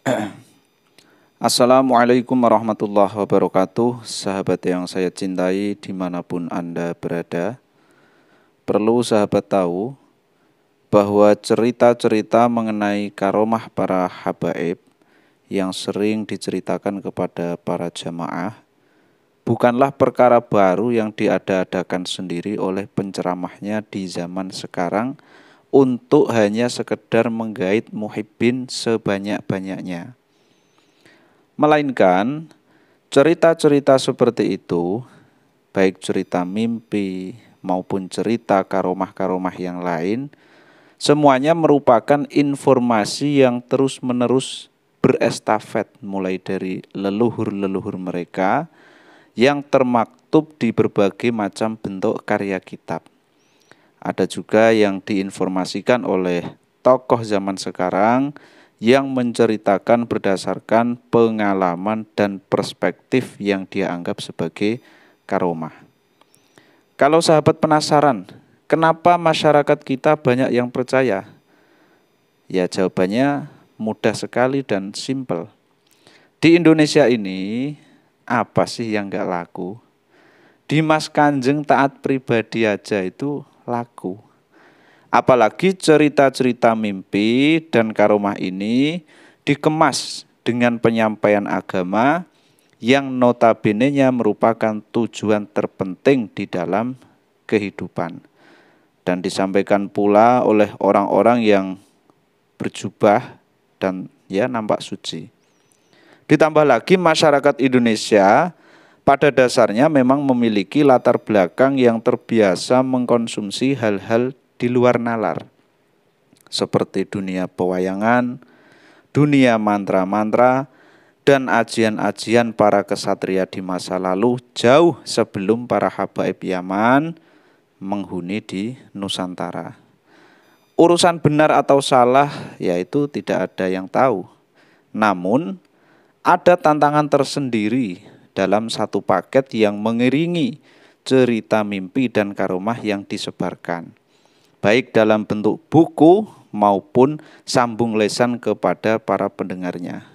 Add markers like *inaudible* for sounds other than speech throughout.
*clears throat* Assalamualaikum warahmatullahi wabarakatuh Sahabat yang saya cintai dimanapun Anda berada Perlu sahabat tahu bahwa cerita-cerita mengenai karomah para habaib yang sering diceritakan kepada para jamaah bukanlah perkara baru yang diada-adakan sendiri oleh penceramahnya di zaman sekarang – untuk hanya sekedar menggait muhibbin sebanyak-banyaknya. Melainkan cerita-cerita seperti itu, baik cerita mimpi maupun cerita karomah-karomah yang lain, semuanya merupakan informasi yang terus-menerus berestafet mulai dari leluhur-leluhur mereka yang termaktub di berbagai macam bentuk karya kitab. Ada juga yang diinformasikan oleh tokoh zaman sekarang yang menceritakan berdasarkan pengalaman dan perspektif yang dia anggap sebagai karomah. Kalau sahabat penasaran, kenapa masyarakat kita banyak yang percaya? Ya jawabannya mudah sekali dan simpel. Di Indonesia ini, apa sih yang nggak laku? Dimas Kanjeng taat pribadi aja itu laku. Apalagi cerita-cerita mimpi dan karomah ini dikemas dengan penyampaian agama yang notabene-nya merupakan tujuan terpenting di dalam kehidupan. Dan disampaikan pula oleh orang-orang yang berjubah dan ya nampak suci. Ditambah lagi masyarakat Indonesia pada dasarnya memang memiliki latar belakang yang terbiasa mengkonsumsi hal-hal di luar nalar, seperti dunia pewayangan, dunia mantra-mantra, dan ajian-ajian para kesatria di masa lalu jauh sebelum para habaib Yaman menghuni di Nusantara. Urusan benar atau salah yaitu tidak ada yang tahu. Namun ada tantangan tersendiri dalam satu paket yang mengiringi cerita mimpi dan karomah yang disebarkan, baik dalam bentuk buku maupun sambung lesan kepada para pendengarnya.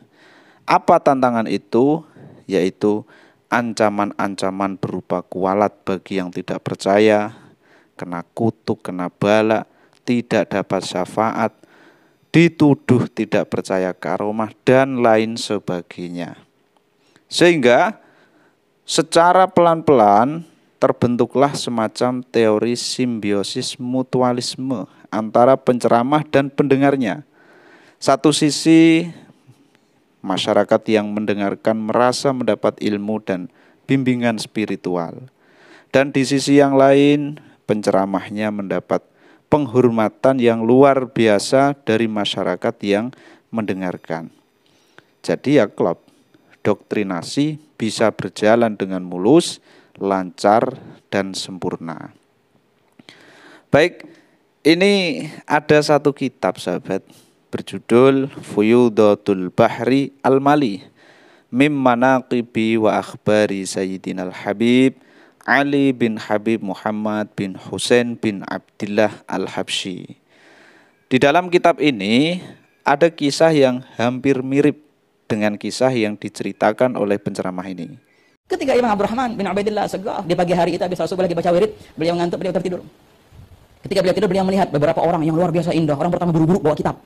Apa tantangan itu? Yaitu ancaman-ancaman berupa kualat bagi yang tidak percaya, kena kutuk, kena balak, tidak dapat syafaat, dituduh tidak percaya karomah, dan lain sebagainya. Sehingga Secara pelan-pelan terbentuklah semacam teori simbiosis mutualisme antara penceramah dan pendengarnya. Satu sisi masyarakat yang mendengarkan merasa mendapat ilmu dan bimbingan spiritual. Dan di sisi yang lain, penceramahnya mendapat penghormatan yang luar biasa dari masyarakat yang mendengarkan. Jadi ya klop, doktrinasi bisa berjalan dengan mulus, lancar, dan sempurna. Baik, ini ada satu kitab sahabat berjudul Fuyudatul Bahri Al-Mali Mim Manaqibi wa Akhbari Sayyidina Al-Habib Ali bin Habib Muhammad bin Hussein bin Abdullah Al-Habsyi. Di dalam kitab ini ada kisah yang hampir mirip dengan kisah yang diceritakan oleh penceramah ini. Ketika Imam Abdurrahman bin Abdullah segah di pagi hari itu habis Rasulullah lagi baca wirid, beliau ngantuk, beliau tertidur. Ketika beliau tidur, beliau melihat beberapa orang yang luar biasa indah. Orang pertama buru-buru bawa kitab.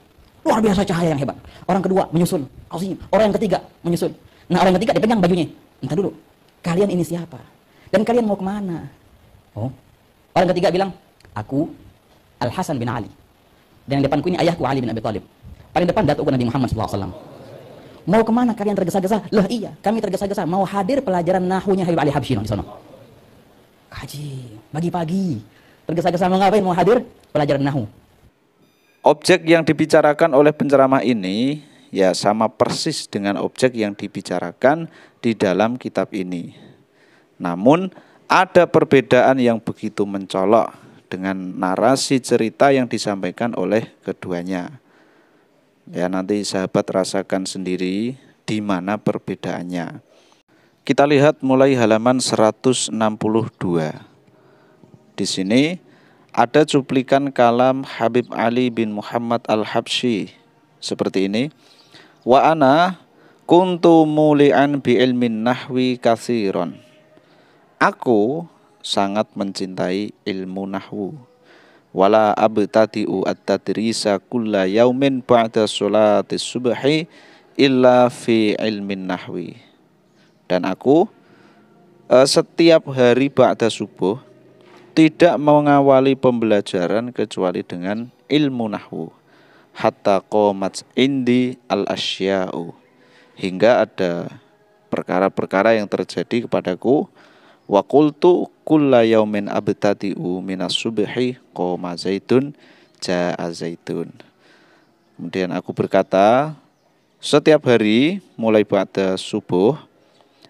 Luar biasa cahaya yang hebat. Orang kedua menyusul. Azim. Orang yang ketiga menyusul. Nah orang yang ketiga dipegang bajunya. Entah dulu. Kalian ini siapa? Dan kalian mau kemana? Oh. Orang ketiga bilang, aku Al-Hasan bin Ali. Dan yang depanku ini ayahku Ali bin Abi Thalib. Paling depan datukku Nabi Muhammad SAW. Mau kemana kalian tergesa-gesa? Lah iya, kami tergesa-gesa mau hadir pelajaran nahunya Habib Ali Habsyinon di sana. Kaji, pagi-pagi. Tergesa-gesa mau ngapain? Mau hadir pelajaran nahu. Objek yang dibicarakan oleh penceramah ini ya sama persis dengan objek yang dibicarakan di dalam kitab ini. Namun ada perbedaan yang begitu mencolok dengan narasi cerita yang disampaikan oleh keduanya. Ya, nanti sahabat rasakan sendiri di mana perbedaannya. Kita lihat mulai halaman 162. Di sini ada cuplikan kalam Habib Ali bin Muhammad Al-Habsyi seperti ini. Wa ana kuntu mulian bi ilmin nahwi kathiron. Aku sangat mencintai ilmu nahwu wala abtati'u at-tadrisa kulla yaumin ba'da sholati subhi illa fi ilmin nahwi dan aku eh, setiap hari ba'da subuh tidak mengawali pembelajaran kecuali dengan ilmu nahwu hatta qomat indi al asya'u hingga ada perkara-perkara yang terjadi kepadaku Wa qultu kulla yaumin abtati'u minas subhi qoma zaitun ja'a zaitun. Kemudian aku berkata, setiap hari mulai pada subuh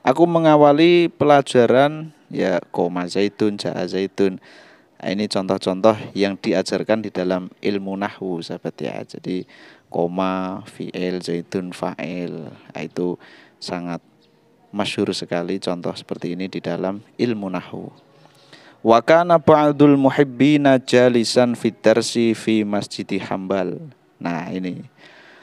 aku mengawali pelajaran ya koma zaitun ja'a zaitun nah, ini contoh-contoh yang diajarkan di dalam ilmu nahwu sahabat ya jadi koma fi'il zaitun fa'il nah, itu sangat masyhur sekali contoh seperti ini di dalam ilmu nahwu. Wa kana ba'dul muhibbina jalisan fi darsi fi masjidi Hambal. Nah, ini.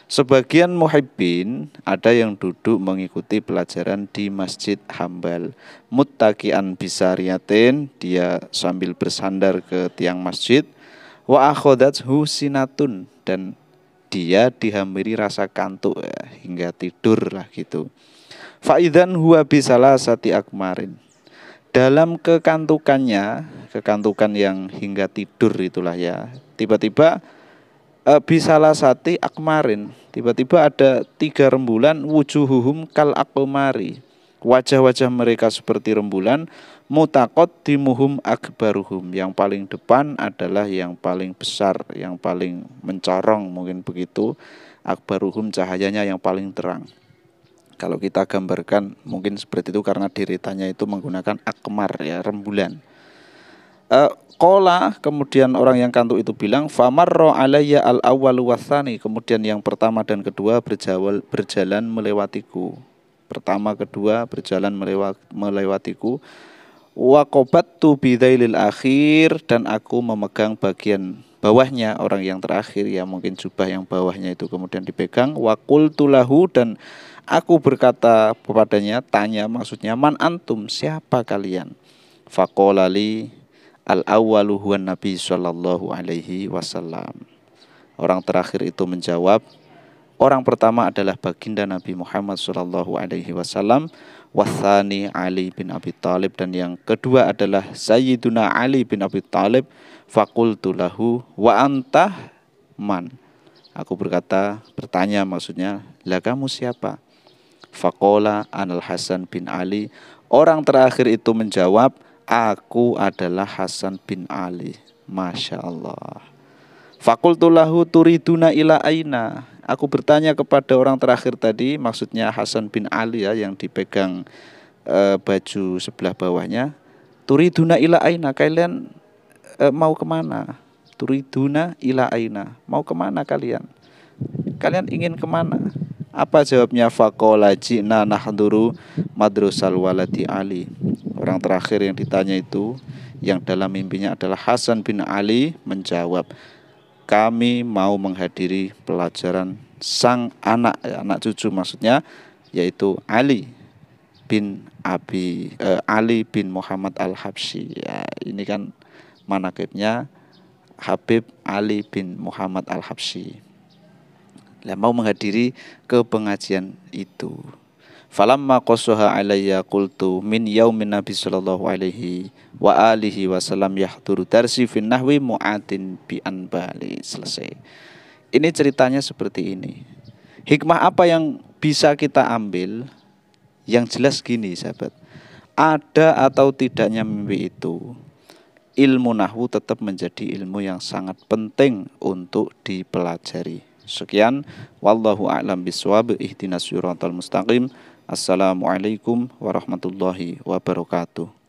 Sebagian muhibbin ada yang duduk mengikuti pelajaran di Masjid Hambal. Muttaqian bisariyatin, dia sambil bersandar ke tiang masjid. Wa akhodathu husinatun dan dia dihampiri rasa kantuk ya, hingga tidur lah gitu. Faidan huwa bisalah sati akmarin. Dalam kekantukannya, kekantukan yang hingga tidur itulah ya. Tiba-tiba e, bisalah sati akmarin. Tiba-tiba ada tiga rembulan wujuhuhum kal akmari. Wajah-wajah mereka seperti rembulan mutakot dimuhum akbaruhum. Yang paling depan adalah yang paling besar, yang paling mencorong mungkin begitu. Akbaruhum cahayanya yang paling terang. Kalau kita gambarkan mungkin seperti itu karena deritanya itu menggunakan akmar ya rembulan. Uh, kola kemudian orang yang kantuk itu bilang famarro alayya al awal wasani kemudian yang pertama dan kedua berjawal, berjalan melewatiku pertama kedua berjalan melewat, melewatiku wakobat tu bidailil akhir dan aku memegang bagian bawahnya orang yang terakhir ya mungkin jubah yang bawahnya itu kemudian dipegang wakul tulahu dan Aku berkata kepadanya, tanya maksudnya, man antum, siapa kalian? fakolali al awaluhuan Nabi sallallahu alaihi wasallam. Orang terakhir itu menjawab, orang pertama adalah baginda Nabi Muhammad sallallahu alaihi wasallam, wasani Ali bin Abi Talib dan yang kedua adalah Sayyiduna Ali bin Abi Talib fakultulahu wa antah man. Aku berkata, bertanya maksudnya, lah kamu siapa? Fakola Anal Hasan bin Ali. Orang terakhir itu menjawab, aku adalah Hasan bin Ali. Masya Allah. Fakultulahu turiduna ila aina. Aku bertanya kepada orang terakhir tadi, maksudnya Hasan bin Ali ya yang dipegang e, baju sebelah bawahnya. Turiduna ila aina. Kalian e, mau kemana? Turiduna ila aina. Mau kemana kalian? Kalian ingin kemana? Apa jawabnya? Fakola jina nahduru madrasal waladi Ali. Orang terakhir yang ditanya itu yang dalam mimpinya adalah Hasan bin Ali menjawab, kami mau menghadiri pelajaran sang anak, anak cucu maksudnya, yaitu Ali bin Abi eh, Ali bin Muhammad al Habsyi. Ya, ini kan manakibnya Habib Ali bin Muhammad al Habsyi lah mau menghadiri ke pengajian itu. Falamma qasaha alayya qultu min yaumin nabi sallallahu alaihi wa alihi wasallam yahduru darsi fin nahwi mu'atin bi anbali. Selesai. Ini ceritanya seperti ini. Hikmah apa yang bisa kita ambil? Yang jelas gini sahabat. Ada atau tidaknya mimpi itu, ilmu nahwu tetap menjadi ilmu yang sangat penting untuk dipelajari. Sekian wallahu a'lam biswab ihdinas siratal mustaqim. Assalamualaikum warahmatullahi wabarakatuh.